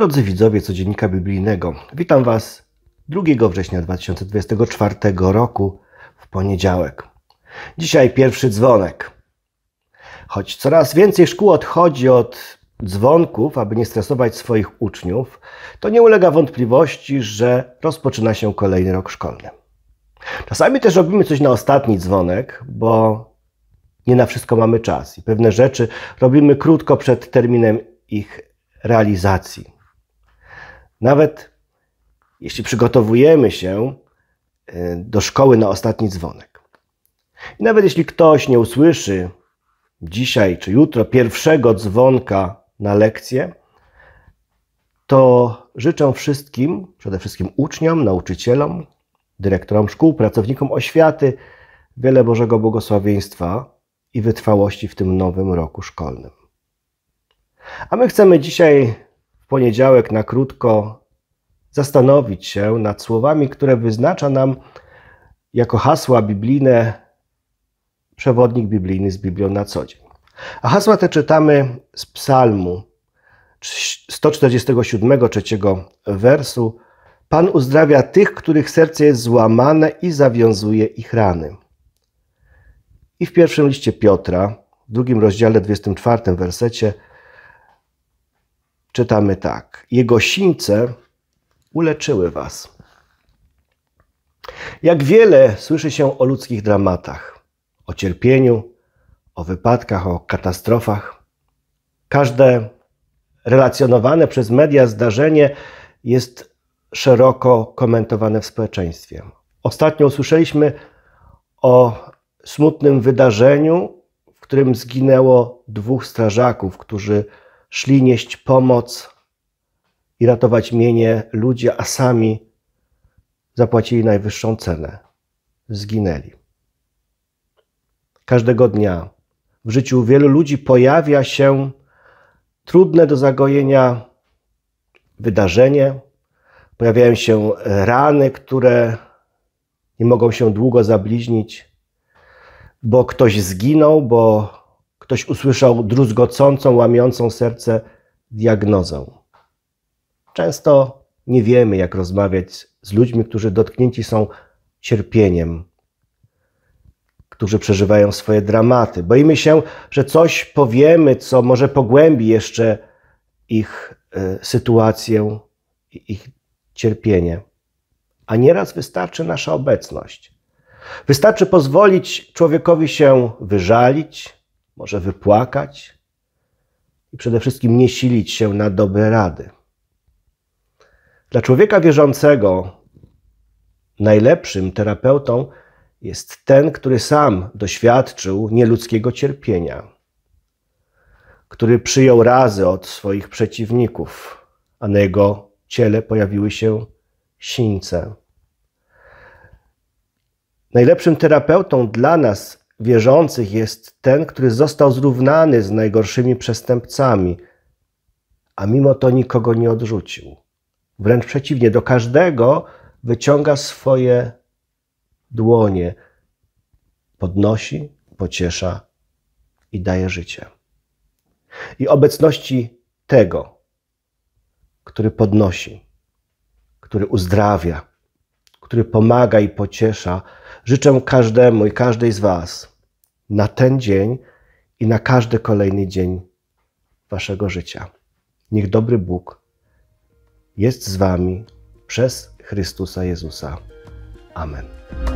Drodzy widzowie Codziennika Biblijnego, witam Was 2 września 2024 roku w poniedziałek. Dzisiaj pierwszy dzwonek. Choć coraz więcej szkół odchodzi od dzwonków, aby nie stresować swoich uczniów, to nie ulega wątpliwości, że rozpoczyna się kolejny rok szkolny. Czasami też robimy coś na ostatni dzwonek, bo nie na wszystko mamy czas i pewne rzeczy robimy krótko przed terminem ich realizacji. Nawet jeśli przygotowujemy się y, do szkoły na ostatni dzwonek. I nawet jeśli ktoś nie usłyszy dzisiaj czy jutro pierwszego dzwonka na lekcję, to życzę wszystkim, przede wszystkim uczniom, nauczycielom, dyrektorom szkół, pracownikom oświaty, wiele Bożego błogosławieństwa i wytrwałości w tym nowym roku szkolnym. A my chcemy dzisiaj poniedziałek na krótko zastanowić się nad słowami, które wyznacza nam jako hasła biblijne przewodnik biblijny z Biblią na co dzień. A hasła te czytamy z Psalmu 147, trzeciego wersu. Pan uzdrawia tych, których serce jest złamane i zawiązuje ich rany. I w pierwszym liście Piotra, w drugim rozdziale, 24 wersecie, czytamy tak: Jego sińce uleczyły was. Jak wiele słyszy się o ludzkich dramatach, o cierpieniu, o wypadkach, o katastrofach. Każde relacjonowane przez media zdarzenie jest szeroko komentowane w społeczeństwie. Ostatnio usłyszeliśmy o smutnym wydarzeniu, w którym zginęło dwóch strażaków, którzy szli nieść pomoc i ratować mienie ludzi, a sami zapłacili najwyższą cenę. Zginęli. Każdego dnia w życiu wielu ludzi pojawia się trudne do zagojenia wydarzenie, pojawiają się rany, które nie mogą się długo zabliźnić, bo ktoś zginął, bo ktoś usłyszał druzgocącą, łamiącą serce diagnozę. Często nie wiemy, jak rozmawiać z ludźmi, którzy dotknięci są cierpieniem, którzy przeżywają swoje dramaty. Boimy się, że coś powiemy, co może pogłębi jeszcze ich e, sytuację, ich cierpienie. A nieraz wystarczy nasza obecność. Wystarczy pozwolić człowiekowi się wyżalić, może wypłakać i przede wszystkim nie silić się na dobre rady. Dla człowieka wierzącego najlepszym terapeutą jest ten, który sam doświadczył nieludzkiego cierpienia, który przyjął razy od swoich przeciwników, a na jego ciele pojawiły się sińce. Najlepszym terapeutą dla nas wierzących jest ten, który został zrównany z najgorszymi przestępcami, a mimo to nikogo nie odrzucił. Wręcz przeciwnie, do każdego wyciąga swoje dłonie, podnosi, pociesza i daje życie. I obecności tego, który podnosi, który uzdrawia, który pomaga i pociesza, życzę każdemu i każdej z Was na ten dzień i na każdy kolejny dzień waszego życia. Niech dobry Bóg jest z wami przez Chrystusa Jezusa. Amen.